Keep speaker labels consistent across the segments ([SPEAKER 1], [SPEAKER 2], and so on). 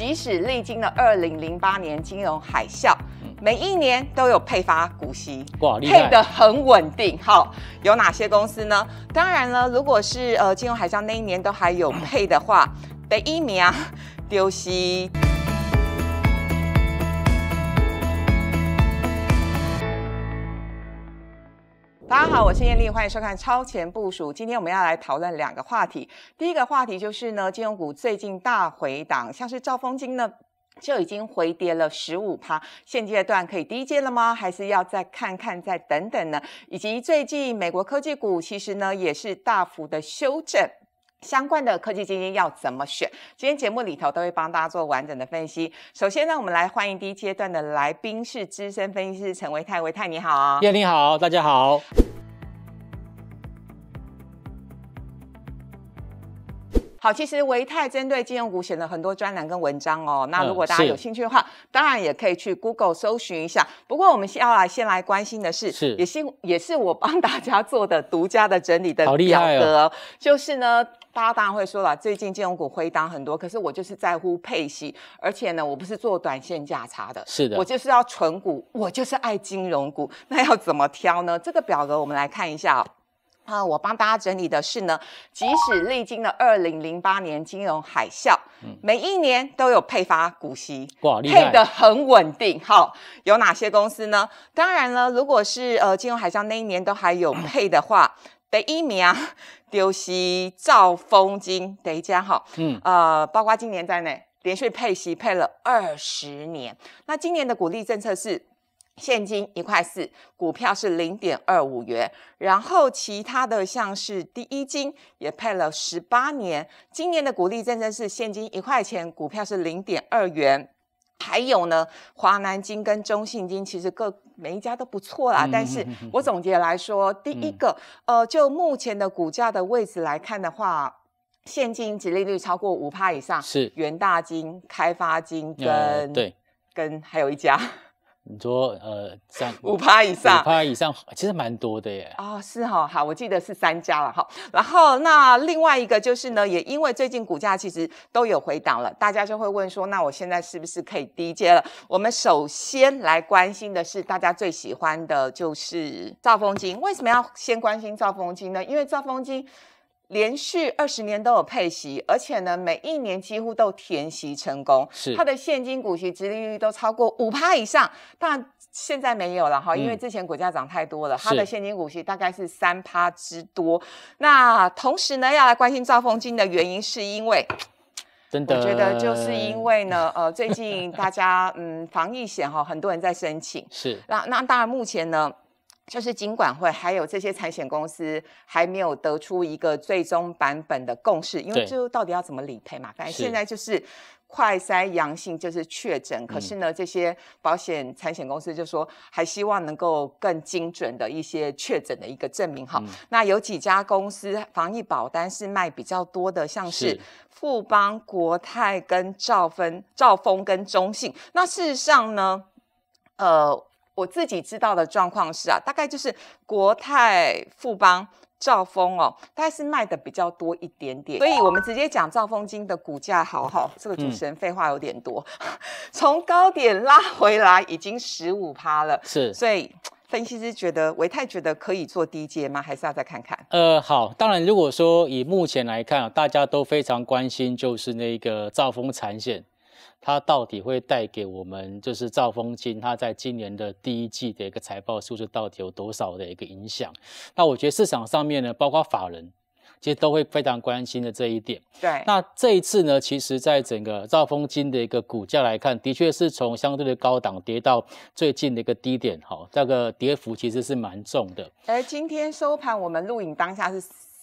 [SPEAKER 1] 即使历经了二零零八年金融海啸，每一年都有配发股息，配得很稳定。好，有哪些公司呢？当然了，如果是呃金融海啸那一年都还有配的话，第一米啊丢息。大家好，我是艳丽，欢迎收看超前部署。今天我们要来讨论两个话题。第一个话题就是呢，金融股最近大回档，像是兆丰金呢，就已经回跌了十五趴。现阶段可以低阶了吗？还是要再看看，再等等呢？以及最近美国科技股其实呢，也是大幅的修正，相关的科技基金要怎么选？今天节目里头都会帮大家做完整的分析。首先，呢，我们来欢迎第一阶段的来宾是资深分析师陈维泰。维泰，你好啊！艳丽，你
[SPEAKER 2] 好，大家好。
[SPEAKER 1] 好，其实维泰针对金融股写了很多专栏跟文章哦。那如果大家有兴趣的话，当然也可以去 Google 搜寻一下。不过我们先要来先来关心的是，是也是也是我帮大家做的独家的整理的表格，就是呢，大家当然会说了，最近金融股回档很多，可是我就是在乎配息，而且呢，我不是做短线价差的，是的，我就是要纯股，我就是爱金融股，那要怎么挑呢？这个表格我们来看一下。好，我帮大家整理的是呢，即使历经了二零零八年金融海啸，每一年都有配发股息，配的很稳定。好，有哪些公司呢？当然了，如果是呃金融海啸那一年都还有 配的话，得一名啊，丢息兆丰金，等一下哈，嗯，呃，包括今年在内，连续配息配了二十年。那今年的股利政策是？现金一块四，股票是零点二五元，然后其他的像是第一金也配了十八年，今年的股利真正是现金一块钱，股票是零点二元，还有呢，华南金跟中信金其实各每一家都不错啦。但是，我总结来说，第一个，呃，就目前的股价的位置来看的话，现金及利率超过五趴以上是元大金、开发金跟对跟还有一家。
[SPEAKER 2] 你说呃三五趴以上，五趴以上其实蛮多的耶。
[SPEAKER 1] 啊是哈，好，我记得是三家了哈。然后那另外一个就是呢，也因为最近股价其实都有回档了，大家就会问说，那我现在是不是可以低接了？我们首先来关心的是，大家最喜欢的就是兆丰金。为什么要先关心兆丰金呢？因为兆丰金。连续二十年都有配息，而且呢，每一年几乎都填息成功。是，它的现金股息殖利率都超过五趴以上，但现在没有了哈，因为之前股价涨太多了，它的现金股息大概是三趴之多。那同时呢，要来关心兆丰金的原因，是因为
[SPEAKER 2] 真的，我觉得就是因
[SPEAKER 1] 为呢，呃，最近大家嗯，防疫险哈，很多人在申请。是，那那当然目前呢。就是金管会还有这些财险公司还没有得出一个最终版本的共识，因为最后到底要怎么理赔嘛？反正现在就是快筛阳性就是确诊，可是呢，这些保险财险公司就说还希望能够更精准的一些确诊的一个证明。好，那有几家公司防疫保单是卖比较多的，像是富邦、国泰跟兆丰、兆丰跟中信。那事实上呢，呃。我自己知道的状况是啊，大概就是国泰富邦兆丰哦，大概是卖的比较多一点点，所以我们直接讲兆丰金的股价，好好，这个主持人废话有点多，从高点拉回来已经十五趴了，是，所以分析师觉得维泰觉得可以做低阶吗？还是要再看看？
[SPEAKER 2] 呃，好，当然如果说以目前来看，啊，大家都非常关心就是那个兆丰产险，它到底会带给我们，就是兆丰金，它在今年的第一季的一个财报数字到底有多少的一个影响？那我觉得市场上面呢，包括法人，其实都会非常关心的这一点。对，那这一次呢，其实在整个兆丰金的一个股价来看，的确是从相对的高档跌到最近的一个低点，好，这个跌幅其实是蛮重的。
[SPEAKER 1] 而今天收盘我们录影当下是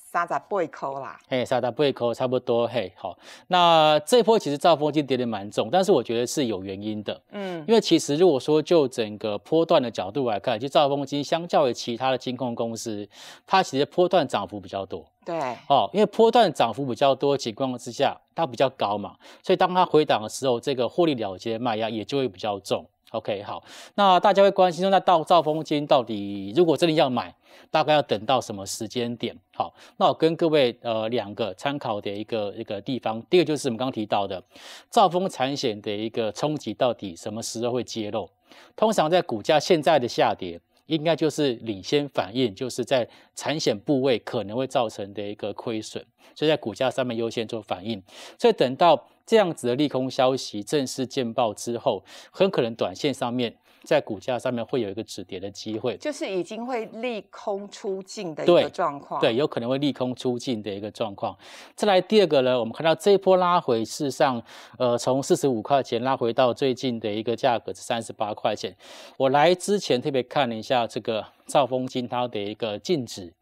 [SPEAKER 1] 三十八颗啦，
[SPEAKER 2] 嘿，三十八颗差不多，嘿，好。那这波其实兆丰金跌的蛮重，但是我觉得是有原因的，嗯，因为其实如果说就整个波段的角度来看，就兆丰金相较于其他的金控公司，它其实波段涨幅比较多，对，哦，因为波段涨幅比较多情况之下，它比较高嘛，所以当它回档的时候，这个获利了结卖压也就会比较重。OK，好，那大家会关心说，那到造风金到底如果真的要买，大概要等到什么时间点？好，那我跟各位呃两个参考的一个一个地方，第一个就是我们刚刚提到的，造风产险的一个冲击到底什么时候会揭露？通常在股价现在的下跌，应该就是领先反应，就是在产险部位可能会造成的一个亏损，所以在股价上面优先做反应，所以等到。这样子的利空消息正式见报之后，很可能短线上面在股价上面会有一个止跌的机会，就
[SPEAKER 1] 是已经会利空出尽的一个状况，对，
[SPEAKER 2] 有可能会利空出尽的一个状况。再来第二个呢，我们看到这一波拉回，事实上，呃，从四十五块钱拉回到最近的一个价格是三十八块钱。我来之前特别看了一下这个兆丰金涛的一个净值。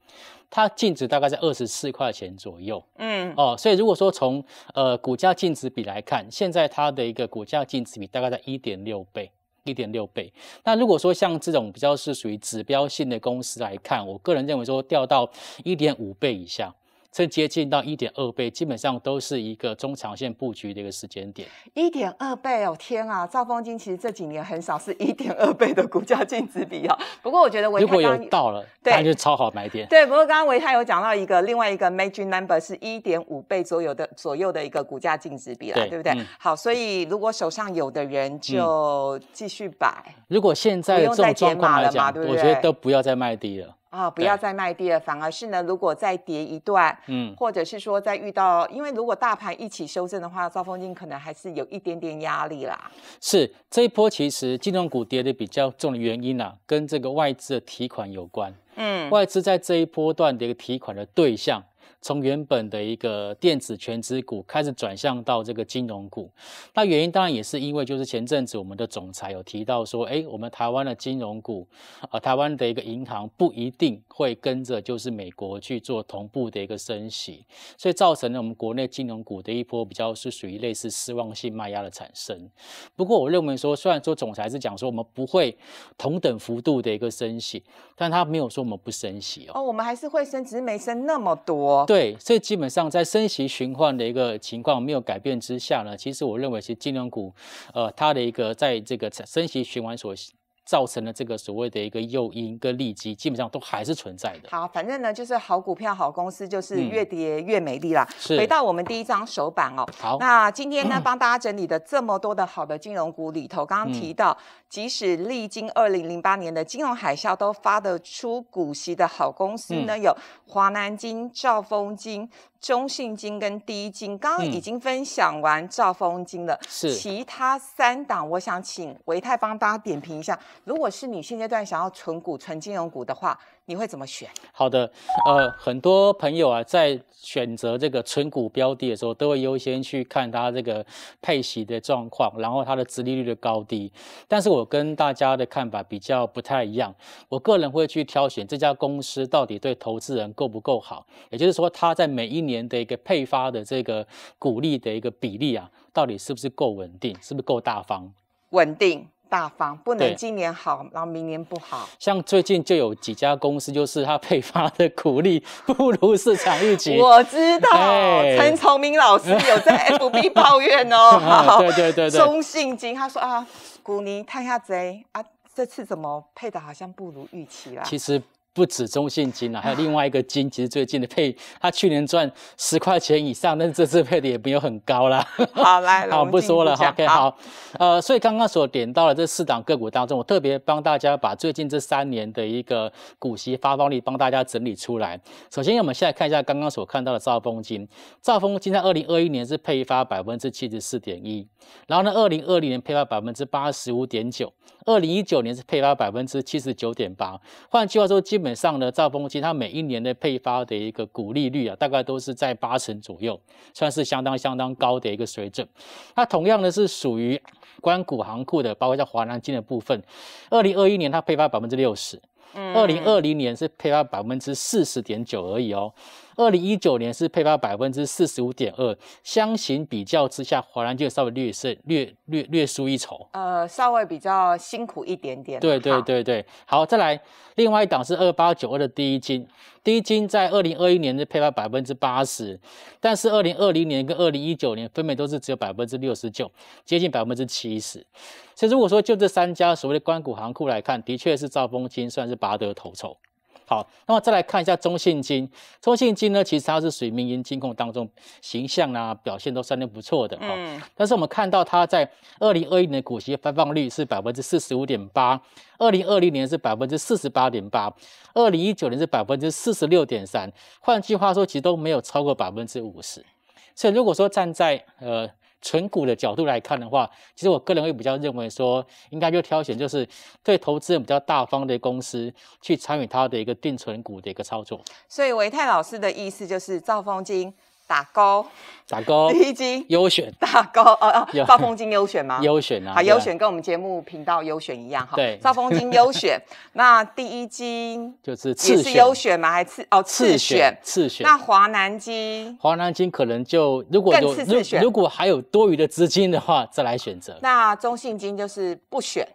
[SPEAKER 2] 它净值大概在二十四块钱左右，嗯哦，所以如果说从呃股价净值比来看，现在它的一个股价净值比大概在一点六倍，一点六倍。那如果说像这种比较是属于指标性的公司来看，我个人认为说掉到一点五倍以下。正接近到一点二倍，基本上都是一个中长线布局的一个时间点。
[SPEAKER 1] 一点二倍哦，天啊！兆丰金其实这几年很少是一点二倍的股价净值比哦。不过我觉得，如果有到
[SPEAKER 2] 了，那就超好买点。对，
[SPEAKER 1] 不过刚刚维泰有讲到一个另外一个 major number 是一点五倍左右的左右的一个股价净值比啦，对不对？好，所以如果手上有的人就继续摆。
[SPEAKER 2] 如果现在这种状况来讲，我觉得都不要再卖低了。
[SPEAKER 1] 啊，不要再卖跌了，反而是呢，如果再跌一段，嗯，或者是说再遇到，因为如果大盘一起修正的话，兆丰金可能还是有一点点压力啦。
[SPEAKER 2] 是这一波其实金融股跌的比较重的原因啊，跟这个外资的提款有关。嗯，外资在这一波段的一个提款的对象。从原本的一个电子全资股开始转向到这个金融股，那原因当然也是因为就是前阵子我们的总裁有提到说，哎，我们台湾的金融股啊，台湾的一个银行不一定会跟着就是美国去做同步的一个升息，所以造成了我们国内金融股的一波比较是属于类似失望性卖压的产生。不过我认为说，虽然说总裁是讲说我们不会同等幅度的一个升息，但他没有说我们不升息哦，
[SPEAKER 1] 哦，我们还是会升，只是没升那么多。对。
[SPEAKER 2] 对，所以基本上在升息循环的一个情况没有改变之下呢，其实我认为其实金融股，呃，它的一个在这个升息循环所。造成了这个所谓的一个诱因跟利基，基本上都还是存在的。
[SPEAKER 1] 好，反正呢，就是好股票、好公司，就是越跌越美丽啦。回到我们第一张手板哦。好，那今天呢，帮大家整理的这么多的好的金融股里头，刚刚提到，即使历经二零零八年的金融海啸，都发得出股息的好公司呢，有华南金、兆丰金。中性金跟低金，刚刚已经分享完兆丰金了，是其他三档，我想请维泰帮大家点评一下。如果是你现阶段想要存股、存金融股的话。你会怎么选？
[SPEAKER 2] 好的，呃，很多朋友啊，在选择这个存股标的的时候，都会优先去看它这个配息的状况，然后它的殖利率的高低。但是我跟大家的看法比较不太一样，我个人会去挑选这家公司到底对投资人够不够好，也就是说，它在每一年的一个配发的这个股利的一个比例啊，到底是不是够稳定，是不是够大方？
[SPEAKER 1] 稳定。大方不能今年好，然后明年不好。
[SPEAKER 2] 像最近就有几家公司，就是他配发的股利不如市场预期。我
[SPEAKER 1] 知道，陈崇明老师有在 FB 抱怨哦。对对对对，中信金他说啊，股尼探下贼啊，这次怎么配的好像不如预期啦？其实。
[SPEAKER 2] 不止中信金了，还有另外一个金，其实最近的配，他去年赚十块钱以上，但是这次配的也没有很高啦。好，来，好，不说了。OK，好。呃，所以刚刚所点到的这四档个股当中，我特别帮大家把最近这三年的一个股息发放率帮大家整理出来。首先，我们先在看一下刚刚所看到的兆丰金。兆丰金在二零二一年是配发百分之七十四点一，然后呢，二零二零年配发百分之八十五点九。二零一九年是配发百分之七十九点八，换句话说，基本上呢，兆丰金它每一年的配发的一个股利率啊，大概都是在八成左右，算是相当相当高的一个水准。它同样呢，是属于关谷行库的，包括在华南金的部分，二零二一年它配发百分之六十，二零二零年是配发百分之四十点九而已哦。二零一九年是配发百分之四十五点二，相形比较之下，华南就稍微略胜，略略略输一筹。
[SPEAKER 1] 呃，稍微比较辛苦一点点。对对
[SPEAKER 2] 对对，好，再来，另外一档是二八九二的第一金，第一金在二零二一年是配发百分之八十，但是二零二零年跟二零一九年分别都是只有百分之六十九，接近百分之七十。所以如果说就这三家所谓的关谷行库来看，的确是兆丰金算是拔得头筹。好，那么再来看一下中信金。中信金呢，其实它是属于民营金控当中形象啊表现都相当不错的哈。但是我们看到它在二零二一年股息发放率是百分之四十五点八，二零二零年是百分之四十八点八，二零一九年是百分之四十六点三。换句话说，其实都没有超过百分之五十。所以如果说站在呃，存股的角度来看的话，其实我个人会比较认为说，应该就挑选就是对投资人比较大方的公司去参与它的一个定存股的一个操作。
[SPEAKER 1] 所以，维泰老师的意思就是造风金。打勾，打勾，第一金优选，打勾哦哦，兆丰 金优选吗？优选啊，好，优选跟我们节目频道优选一样哈。对，兆丰金优选，那第一金就是次是优选吗？还是哦次选次选。那华南金，
[SPEAKER 2] 华南金可能就如果有如如果还有多余的资金的话，再来选
[SPEAKER 1] 择。那中性金就是不选，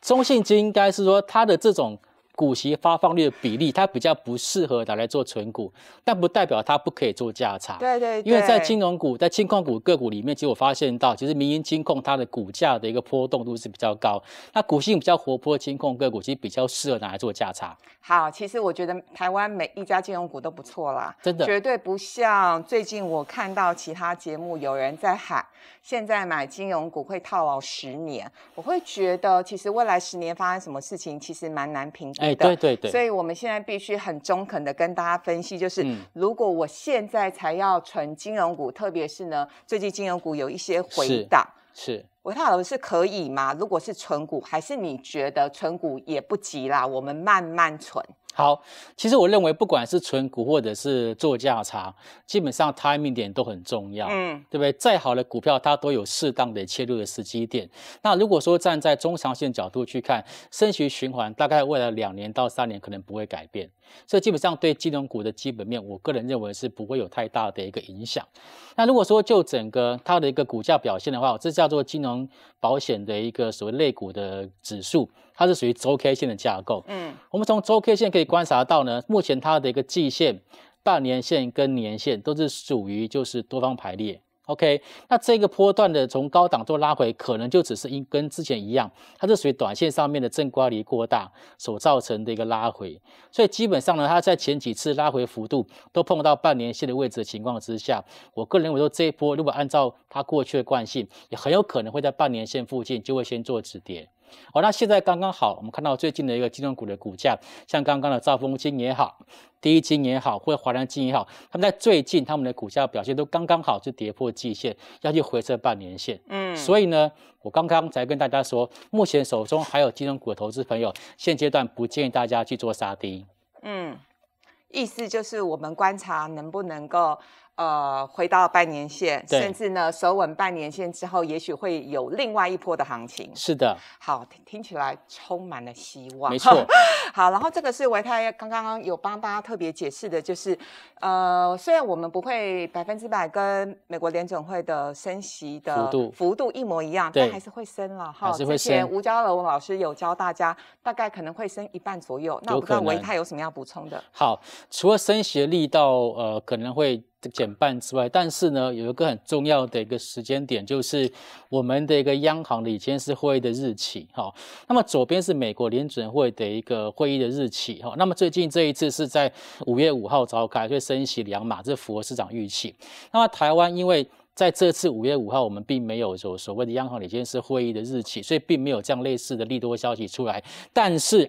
[SPEAKER 2] 中性金应该是说它的这种。股息发放率的比例，它比较不适合拿来做存股，但不代表它不可以做价差。
[SPEAKER 1] 对对，因为在金
[SPEAKER 2] 融股、在金控股个股里面，其实我发现到，其实民营金控它的股价的一个波动度是比较高，那股性比较活泼的金控个股，其实比较适合拿来做价
[SPEAKER 1] 差。好，其实我觉得台湾每一家金融股都不错啦，真的，绝对不像最近我看到其他节目有人在喊，现在买金融股会套牢十年，我会觉得其实未来十年发生什么事情，其实蛮难评。对对对，所以我们现在必须很中肯的跟大家分析，就是如果我现在才要存金融股，特别是呢最近金融股有一些回档，是他老是可以吗？如果是存股，还是你觉得存股也不急啦，我们慢慢存。
[SPEAKER 2] 好，其实我认为不管是存股或者是做价差，基本上 timing 点都很重要，嗯，对不对？再好的股票，它都有适当的切入的时机点。那如果说站在中长线角度去看，升息循环大概未来两年到三年可能不会改变。所以基本上对金融股的基本面，我个人认为是不会有太大的一个影响。那如果说就整个它的一个股价表现的话，这叫做金融保险的一个所谓类股的指数，它是属于周 K 线的架构。嗯，我们从周 K 线可以观察到呢，目前它的一个季线、半年线跟年线都是属于就是多方排列。OK，那这个波段的从高档做拉回，可能就只是因跟之前一样，它是属于短线上面的正乖离过大所造成的一个拉回。所以基本上呢，它在前几次拉回幅度都碰到半年线的位置的情况之下，我个人为说这一波如果按照它过去的惯性，也很有可能会在半年线附近就会先做止跌。好，那现在刚刚好，我们看到最近的一个金融股的股价，像刚刚的兆丰金也好，第一金也好，或者华南金也好，他们在最近他们的股价表现都刚刚好，就跌破季线，要去回撤半年线。嗯，所以呢，我刚刚才跟大家说，目前手中还有金融股的投资朋友，现阶段不建议大家去做杀低。
[SPEAKER 1] 嗯。意思就是我们观察能不能够，呃，回到半年线，甚至呢，守稳半年线之后，也许会有另外一波的行情。是的，好听听起来充满了希望。没错，好，然后这个是维泰刚刚有帮大家特别解释的，就是，呃，虽然我们不会百分之百跟美国联准会的升息的幅度幅度一模一样，但还是会升了哈。之前吴家龙老师有教大家，大概可能会升一半左右，那我不知道维泰有什么要补充的。
[SPEAKER 2] 好。除了升息的力道，呃，可能会减半之外，但是呢，有一个很重要的一个时间点，就是我们的一个央行的监事是会议的日期，哈。那么左边是美国联准会的一个会议的日期，哈。那么最近这一次是在五月五号召开，会升息两码，这符合市场预期。那么台湾因为在这次五月五号，我们并没有说所谓的央行里杰士会议的日期，所以并没有这样类似的利多消息出来。但是，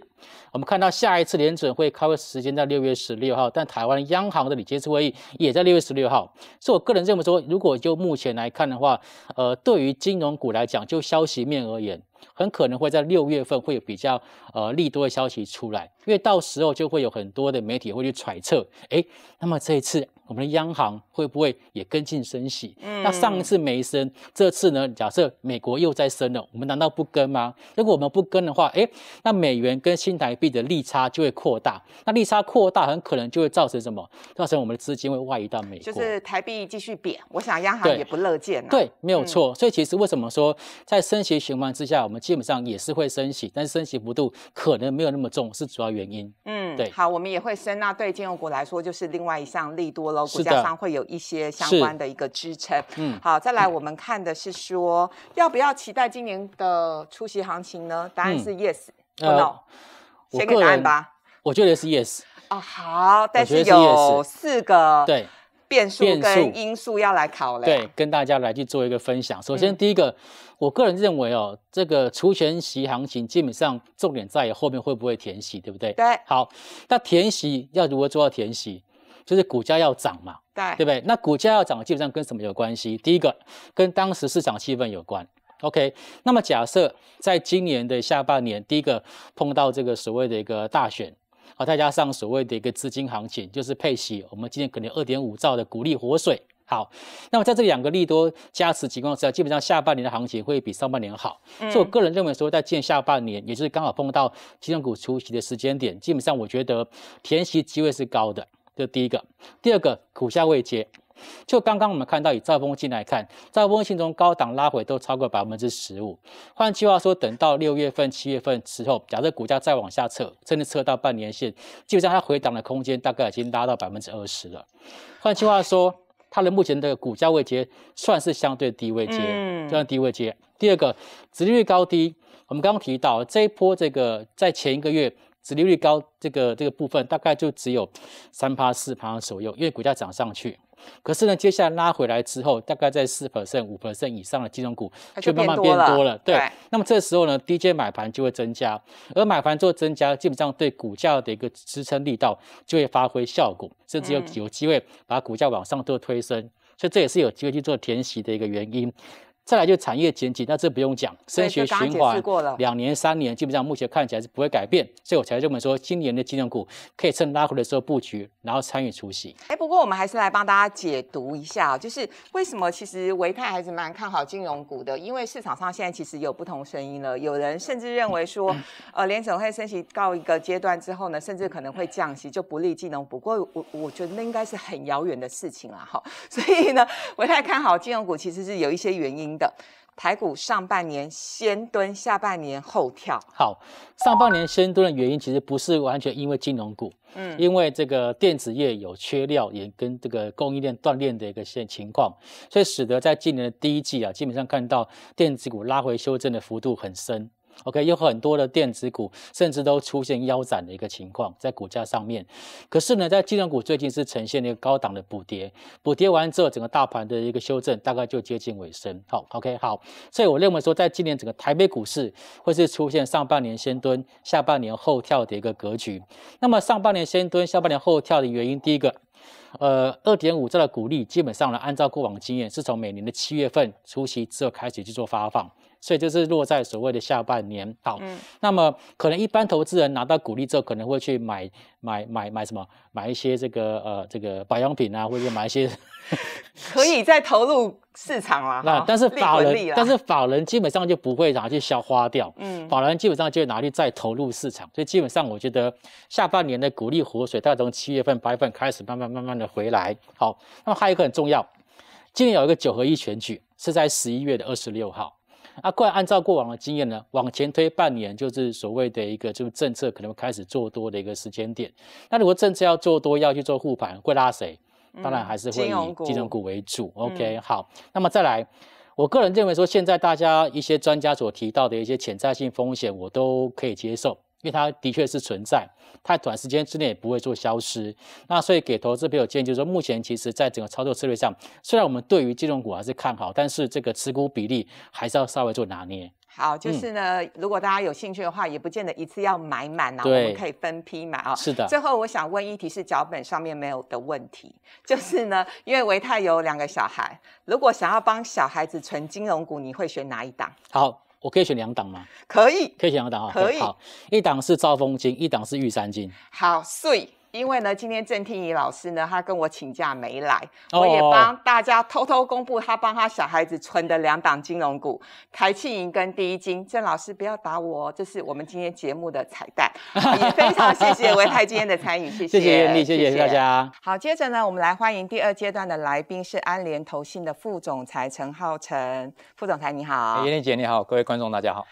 [SPEAKER 2] 我们看到下一次联准会开会时间在六月十六号，但台湾央行的里杰士会议也在六月十六号。所以我个人认为说，如果就目前来看的话，呃，对于金融股来讲，就消息面而言。很可能会在六月份会有比较呃利多的消息出来，因为到时候就会有很多的媒体会去揣测，哎，那么这一次我们的央行会不会也跟进升息？嗯，那上一次没升，这次呢？假设美国又在升了，我们难道不跟吗？如果我们不跟的话，哎，那美元跟新台币的利差就会扩大，那利差扩大很可能就会造成什么？造成我们的资金会外移到美国，就是
[SPEAKER 1] 台币继续贬，我想央行也不乐见。对，没有错。
[SPEAKER 2] 所以其实为什么说在升息循环之下？我们基本上也是会升息，但是升息幅度可能没有那么重，是主要原因。嗯，对，好，
[SPEAKER 1] 我们也会升。那对金融股来说，就是另外一项利多了，股价上会有一些相关的一个支撑。嗯，好，再来我们看的是说，要不要期待今年的出席行情呢？答案是 yes。no。先给答案吧。
[SPEAKER 2] 我觉得是 yes。啊，
[SPEAKER 1] 好，但是有四个对。变数跟因素要来考量。对，
[SPEAKER 2] 跟大家来去做一个分享。首先，第一个，我个人认为哦，这个除权息行情基本上重点在于后面会不会填息，对不对？对，好，那填息要如何做到填息？就是股价要涨嘛，对，对不对？那股价要涨，基本上跟什么有关系？第一个，跟当时市场气氛有关。OK，那么假设在今年的下半年，第一个碰到这个所谓的一个大选。好，再加上所谓的一个资金行情，就是配息。我们今天可能二点五兆的股利活水。好，那么在这两个利多加持情况之下，基本上下半年的行情会比上半年好。所以我个人认为说，在今年下半年，也就是刚好碰到金融股出息的时间点，基本上我觉得填息机会是高的。这是第一个，第二个，股价未跌。就刚刚我们看到，以兆丰金来看，兆丰金从高档拉回都超过百分之十五。换句话说，等到六月份、七月份之候，假设股价再往下撤，真的撤到半年线，基本上它回档的空间大概已经拉到百分之二十了。换句话说，它的目前的股价位阶算是相对低位阶，嗯，算低位阶。第二个，殖利率高低，我们刚刚提到这一波这个在前一个月。市利率高，这个这个部分大概就只有三趴四趴左右，因为股价涨上去。可是呢，接下来拉回来之后，大概在四 percent、五 percent 以上的金融股就慢慢变多了。对，那么这时候呢，DJ 买盘就会增加，而买盘做增加，基本上对股价的一个支撑力道就会发挥效果，甚至有有机会把股价往上做推升。所以这也是有机会去做填息的一个原因。再来就产业前景，那这不用讲，升学循环两年三年，基本上目前看起来是不会改变，所以我才这么说，今年的金融股可以趁拉回的时候布局，然后参与出席。
[SPEAKER 1] 哎，不过我们还是来帮大家解读一下，就是为什么其实维泰还是蛮看好金融股的，因为市场上现在其实有不同声音了，有人甚至认为说，呃，联总会升息到一个阶段之后呢，甚至可能会降息，就不利金融。不过我我觉得那应该是很遥远的事情了哈，所以呢，维泰看好金融股其实是有一些原因。的台股上半年先蹲，下半年后跳。
[SPEAKER 2] 好，上半年先蹲的原因其实不是完全因为金融股，嗯，因为这个电子业有缺料，也跟这个供应链断裂的一个现情况，所以使得在今年的第一季啊，基本上看到电子股拉回修正的幅度很深。OK，有很多的电子股甚至都出现腰斩的一个情况在股价上面，可是呢，在金融股最近是呈现一个高档的补跌，补跌完之后，整个大盘的一个修正大概就接近尾声。好，OK，好，所以我认为说，在今年整个台北股市会是出现上半年先蹲，下半年后跳的一个格局。那么上半年先蹲，下半年后跳的原因，第一个，呃，二点五兆的股利基本上呢，按照过往经验，是从每年的七月份初期之后开始去做发放。所以就是落在所谓的下半年，好，嗯，那么可能一般投资人拿到股利之后，可能会去买买买买什么，买一些这个呃这个保养品啊，或者买一些，
[SPEAKER 1] 可以再投入市场啊。那但是法人，但是
[SPEAKER 2] 法人基本上就不会拿去消化掉，嗯，法人基本上就拿去再投入市场。所以基本上我觉得下半年的股利活水，它从七月份八月份开始慢慢慢慢的回来，好，那么还有一个很重要，今年有一个九合一选举是在十一月的二十六号。啊，过按照过往的经验呢，往前推半年，就是所谓的一个就是政策可能开始做多的一个时间点。那如果政策要做多，要去做护盘，会拉谁？
[SPEAKER 1] 当然还是会以金融
[SPEAKER 2] 股为主。OK，好。那么再来，我个人认为说，现在大家一些专家所提到的一些潜在性风险，我都可以接受。因为它的确是存在，它短时间之内也不会做消失。那所以给投资朋友建议就是说，目前其实在整个操作策略上，虽然我们对于金融股还是看好，但是这个持股比例还是要稍微做拿捏。
[SPEAKER 1] 好，就是呢，如果大家有兴趣的话，也不见得一次要买满啊，我们可以分批买啊。是的。最后我想问一题是脚本上面没有的问题，就是呢，因为维泰有两个小孩，如果想要帮小孩子存金融股，你会选哪一档？
[SPEAKER 2] 好。我可以选两档吗？可以，可以选两档哈。可以，好，一档是兆风金，一档是玉山金。
[SPEAKER 1] 好以因为呢，今天郑天怡老师呢，他跟我请假没来，我也帮大家偷偷公布他帮他小孩子存的两档金融股，台庆银跟第一金。郑老师不要打我哦，这是我们今天节目的彩蛋，也非常谢谢维泰今天的参与，谢谢谢谢谢谢大家。好，接着呢，我们来欢迎第二阶段的来宾是安联投信的副总裁陈浩成，副总裁你好，叶
[SPEAKER 3] 丽姐你好，各位观众大家好。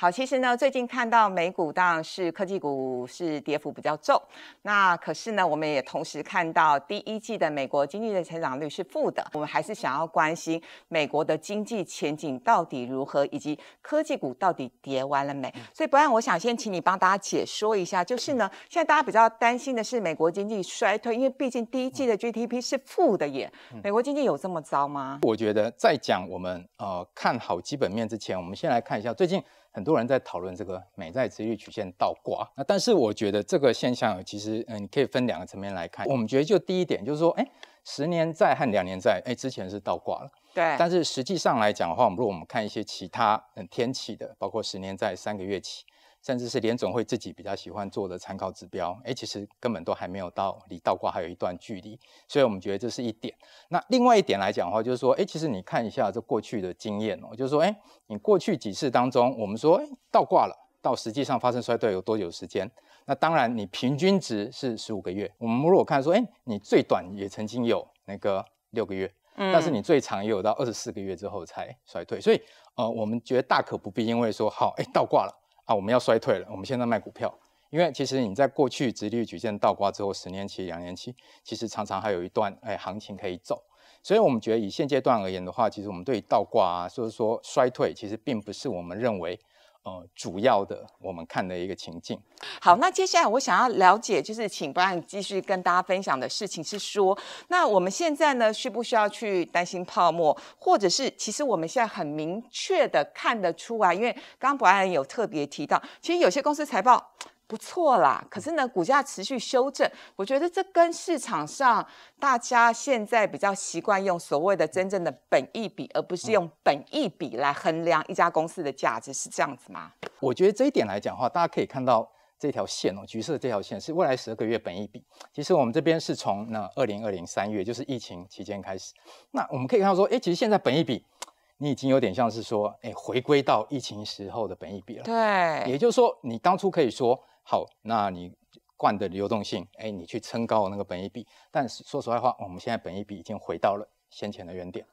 [SPEAKER 1] 好，其实呢，最近看到美股，当然是科技股是跌幅比较重。那可是呢，我们也同时看到第一季的美国经济的成长率是负的。我们还是想要关心美国的经济前景到底如何，以及科技股到底跌完了没？所以，伯安，我想先请你帮大家解说一下，就是呢，现在大家比较担心的是美国经济衰退，因为毕竟第一季的 GDP 是负的耶。美国经济有这么糟吗？
[SPEAKER 3] 我觉得在讲我们呃看好基本面之前，我们先来看一下最近。很多人在讨论这个美债殖利率曲线倒挂，那但是我觉得这个现象其实，嗯，你可以分两个层面来看。我们觉得就第一点就是说，哎，十年债和两年债，哎，之前是倒挂了，对。但是实际上来讲的话，如果我们看一些其他嗯天气的，包括十年债、三个月期。甚至是联总会自己比较喜欢做的参考指标，哎，其实根本都还没有到离倒挂还有一段距离，所以我们觉得这是一点。那另外一点来讲的话，就是说，哎，其实你看一下这过去的经验哦，就是说，哎，你过去几次当中，我们说，诶倒挂了，到实际上发生衰退有多久时间？那当然，你平均值是十五个月。我们如果看说，哎，你最短也曾经有那个六个月，嗯，但是你最长也有到二十四个月之后才衰退，所以，呃，我们觉得大可不必，因为说好，哎，倒挂了。啊，我们要衰退了。我们现在卖股票，因为其实你在过去直利率曲倒挂之后，十年期、两年期，其实常常还有一段哎行情可以走。所以我们觉得以现阶段而言的话，其实我们对倒挂啊，就是说衰退，其实并不是我们认为。呃，主要的我们看的一个情境。
[SPEAKER 1] 好，那接下来我想要了解，就是请伯安继续跟大家分享的事情是说，那我们现在呢需不需要去担心泡沫，或者是其实我们现在很明确的看得出来，因为刚伯安有特别提到，其实有些公司财报。不错啦，可是呢，股价持续修正，我觉得这跟市场上大家现在比较习惯用所谓的真正的本益比，而不是用本益比来衡量一家公司的价值，是这样子吗？
[SPEAKER 3] 我觉得这一点来讲的话，大家可以看到这条线哦，橘色这条线是未来十二个月本益比。其实我们这边是从那二零二零三月，就是疫情期间开始。那我们可以看到说，哎，其实现在本益比，你已经有点像是说，哎，回归到疫情时候的本益比了。对。也就是说，你当初可以说。好，那你惯的流动性，哎，你去撑高那个本益比，但说实话话，我们现在本益比已经回到了先前的原点。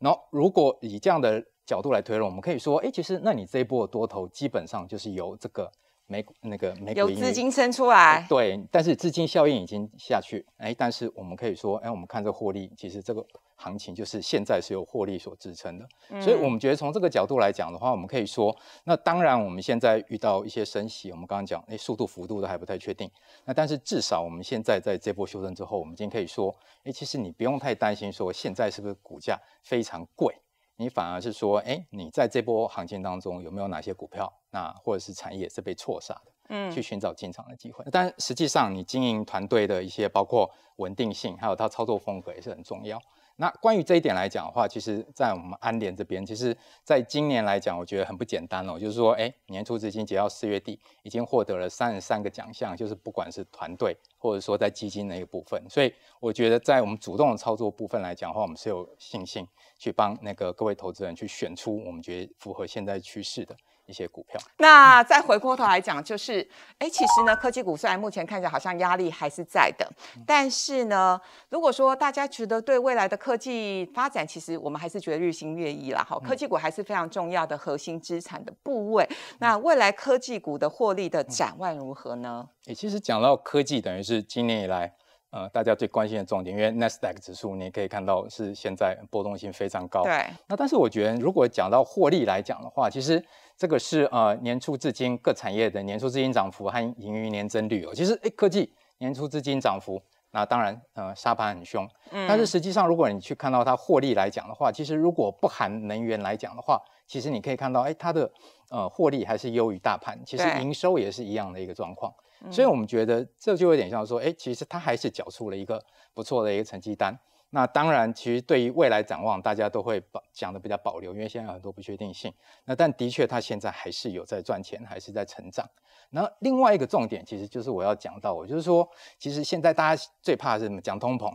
[SPEAKER 3] 然后，如果以这样的角度来推论，我们可以说，哎，其实那你这一波的多头基本上就是由这个美那个美股有资金
[SPEAKER 1] 升出来，
[SPEAKER 3] 对，但是资金效应已经下去，哎，但是我们可以说，哎，我们看这获利，其实这个。行情就是现在是由获利所支撑的，所以我们觉得从这个角度来讲的话，我们可以说，那当然我们现在遇到一些升息，我们刚刚讲，哎，速度幅度都还不太确定。那但是至少我们现在在这波修正之后，我们今天可以说，哎，其实你不用太担心说现在是不是股价非常贵，你反而是说，哎，你在这波行情当中有没有哪些股票，那或者是产业是被错杀的，嗯，去寻找进场的机会。但实际上，你经营团队的一些包括稳定性，还有它操作风格也是很重要。那关于这一点来讲的话，其实，在我们安联这边，其实，在今年来讲，我觉得很不简单哦。就是说，哎，年初至今，截到四月底，已经获得了三十三个奖项，就是不管是团队，或者说在基金的一个部分。所以，我觉得在我们主动操作部分来讲的话，我们是有信心去帮那个各位投资人去选出我们觉得符合现在趋势的。一些股票，
[SPEAKER 1] 那再回过头来讲，就是，哎，其实呢，科技股虽然目前看起来好像压力还是在的，但是呢，如果说大家觉得对未来的科技发展，其实我们还是觉得日新月异啦，好，科技股还是非常重要的核心资产的部位。那未来科技股的获利的展望如何呢？
[SPEAKER 3] 诶，其实讲到科技，等于是今年以来，呃，大家最关心的重点，因为纳斯达克指数，你也可以看到是现在波动性非常高。对。那但是我觉得，如果讲到获利来讲的话，其实。这个是呃年初至今各产业的年初资金涨幅和盈余年增率哦，其实诶，科技年初资金涨幅，那当然呃沙盘很凶，但是实际上如果你去看到它获利来讲的话，其实如果不含能源来讲的话，其实你可以看到诶，它的呃获利还是优于大盘，其实营收也是一样的一个状况，所以我们觉得这就有点像说哎其实它还是缴出了一个不错的一个成绩单。那当然，其实对于未来展望，大家都会保讲的比较保留，因为现在有很多不确定性。那但的确，它现在还是有在赚钱，还是在成长。然后另外一个重点，其实就是我要讲到，我就是说，其实现在大家最怕是什么？讲通膨。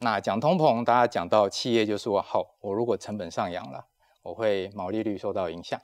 [SPEAKER 3] 那讲通膨，大家讲到企业就说，好，我如果成本上扬了，我会毛利率受到影响。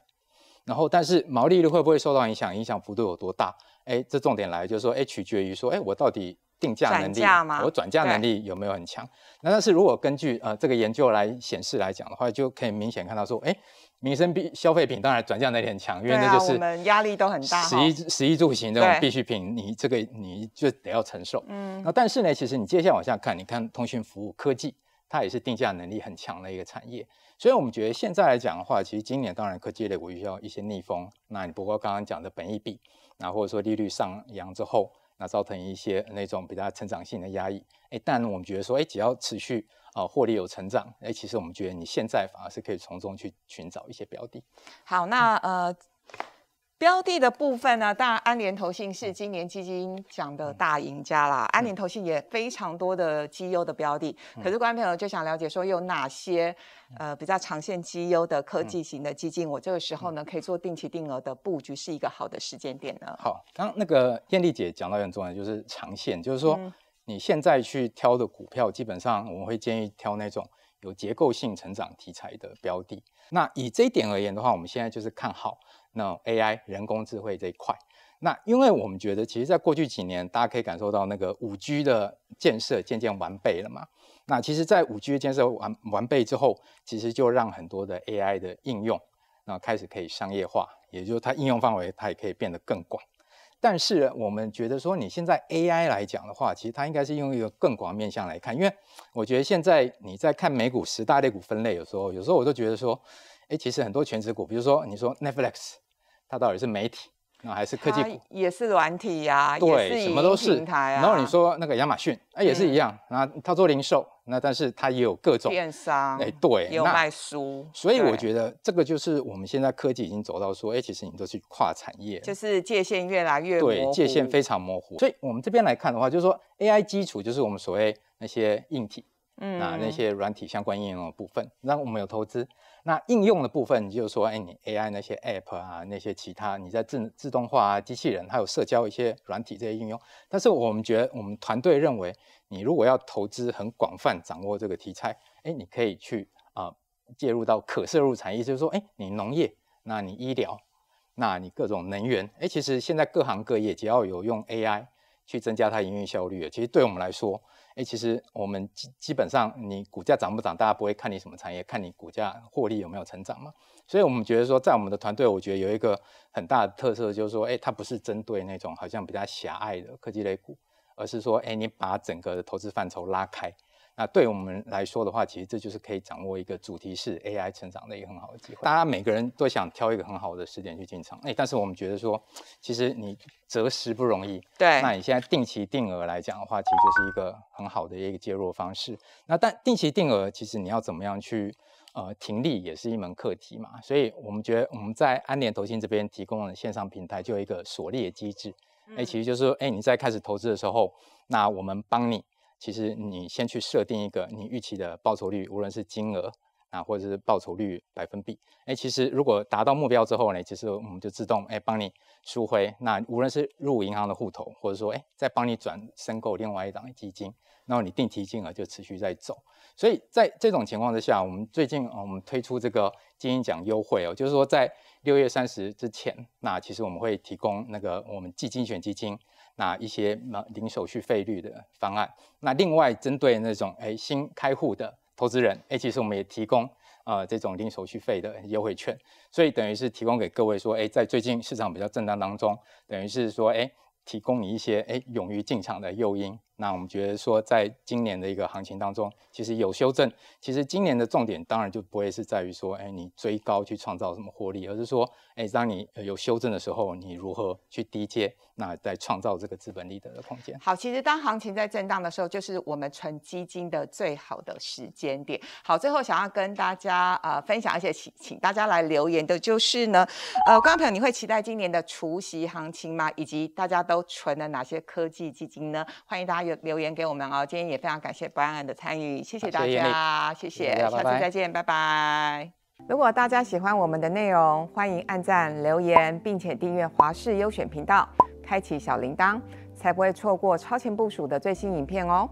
[SPEAKER 3] 然后，但是毛利率会不会受到影响？影响幅度有多大？哎，这重点来就是说，哎，取决于说，哎，我到底。定价能力，我转嫁能力有没有很强？那但是如果根据呃这个研究来显示来讲的话，就可以明显看到说，哎，民生必消费品当然转嫁能力很强，因为那就是我们
[SPEAKER 1] 压力都很大。十一
[SPEAKER 3] 十一住行这种必需品，你这个你就得要承受。嗯，那但是呢，其实你接下来往下看，你看通讯服务科技，它也是定价能力很强的一个产业。所以我们觉得现在来讲的话，其实今年当然科技类我需要一些逆风，那你不过刚刚讲的本益比，那或者说利率上扬之后。那造成一些那种比较成长性的压抑，哎，但我们觉得说，哎，只要持续啊获利有成长，哎，其实我们觉得你现在反而是可以从中去寻找一些标的。
[SPEAKER 1] 好，那呃。标的的部分呢，当然安联投信是今年基金奖的大赢家啦。安联投信也非常多的绩优的标的，可是众朋友就想了解说，有哪些呃比较长线绩优的科技型的基金，我这个时候呢可以做定期定额的布局，是一个好的时间点呢？好，
[SPEAKER 3] 刚那个艳丽姐讲到很重要，就是长线，就是说你现在去挑的股票，基本上我们会建议挑那种有结构性成长题材的标的。那以这一点而言的话，我们现在就是看好。那 AI 人工智慧这一块，那因为我们觉得，其实，在过去几年，大家可以感受到那个五 G 的建设渐渐完备了嘛。那其实，在五 G 的建设完完备之后，其实就让很多的 AI 的应用，那开始可以商业化，也就是它应用范围它也可以变得更广。但是我们觉得说，你现在 AI 来讲的话，其实它应该是用一个更广面向来看，因为我觉得现在你在看美股十大类股分类，有时候有时候我都觉得说，哎，其实很多全职股，比如说你说 Netflix。它到底是媒体，那还是科技股？
[SPEAKER 1] 也是软体呀，对，什么都是平台啊。然后你
[SPEAKER 3] 说那个亚马逊，那也是一样，那它做零售，那但是它也有各种电商，哎，对，有卖
[SPEAKER 1] 书。所以我觉
[SPEAKER 3] 得这个就是我们现在科技已经走到说，哎，其实你都去跨产业，就
[SPEAKER 1] 是界限越来越对，界限非常模糊。所以我们这
[SPEAKER 3] 边来看的话，就是说 AI 基础就是我们所谓那些硬体，
[SPEAKER 1] 嗯，那那些
[SPEAKER 3] 软体相关应用的部分，那我们有投资。那应用的部分，就是说，哎，你 AI 那些 app 啊，那些其他你在自自动化啊、机器人，还有社交一些软体这些应用。但是我们觉得，我们团队认为，你如果要投资很广泛掌握这个题材，哎，你可以去啊介入到可摄入产业，就是说，哎，你农业，那你医疗，那你各种能源，哎，其实现在各行各业只要有用 AI。去增加它营运效率其实对我们来说，哎，其实我们基基本上你股价涨不涨，大家不会看你什么产业，看你股价获利有没有成长嘛，所以我们觉得说，在我们的团队，我觉得有一个很大的特色，就是说，哎，它不是针对那种好像比较狭隘的科技类股，而是说，哎，你把整个投资范畴拉开。那对我们来说的话，其实这就是可以掌握一个主题式 AI 成长的一个很好的机会。大家每个人都想挑一个很好的时点去进场，哎，但是我们觉得说，其实你择时不容易。对，那你现在定期定额来讲的话，其实就是一个很好的一个介入方式。那但定期定额，其实你要怎么样去呃停利也是一门课题嘛。所以我们觉得我们在安联投信这边提供的线上平台，就有一个锁利的机制。哎，其实就是说，哎，你在开始投资的时候，那我们帮你。其实你先去设定一个你预期的报酬率，无论是金额啊，或者是报酬率百分比。哎，其实如果达到目标之后呢，其实我们就自动哎帮你赎回。那无论是入银行的户头，或者说哎再帮你转申购另外一档基金，然后你定期金额就持续在走。所以在这种情况之下，我们最近我们推出这个金鹰奖优惠哦，就是说在六月三十之前，那其实我们会提供那个我们基金选基金。那一些零手续费率的方案，那另外针对那种哎新开户的投资人，哎其实我们也提供呃这种零手续费的优惠券，所以等于是提供给各位说，哎在最近市场比较震荡当中，等于是说哎提供你一些哎勇于进场的诱因。那我们觉得说，在今年的一个行情当中，其实有修正。其实今年的重点当然就不会是在于说，哎，你追高去创造什么获利，而是说，哎，当你有修正的时候，你如何去低阶，那在创造这个资本利得的空间。
[SPEAKER 1] 好，其实当行情在震荡的时候，就是我们存基金的最好的时间点。好，最后想要跟大家啊分享，而且请请大家来留言的就是呢，呃，观众朋友，你会期待今年的除夕行情吗？以及大家都存了哪些科技基金呢？欢迎大家。有留言给我们哦，今天也非常感谢保安的参与，谢谢大家，谢谢，下次再见，拜拜。如果大家喜欢我们的内容，欢迎按赞、留言，并且订阅华视优选频道，开启小铃铛，才不会错过超前部署的最新影片哦。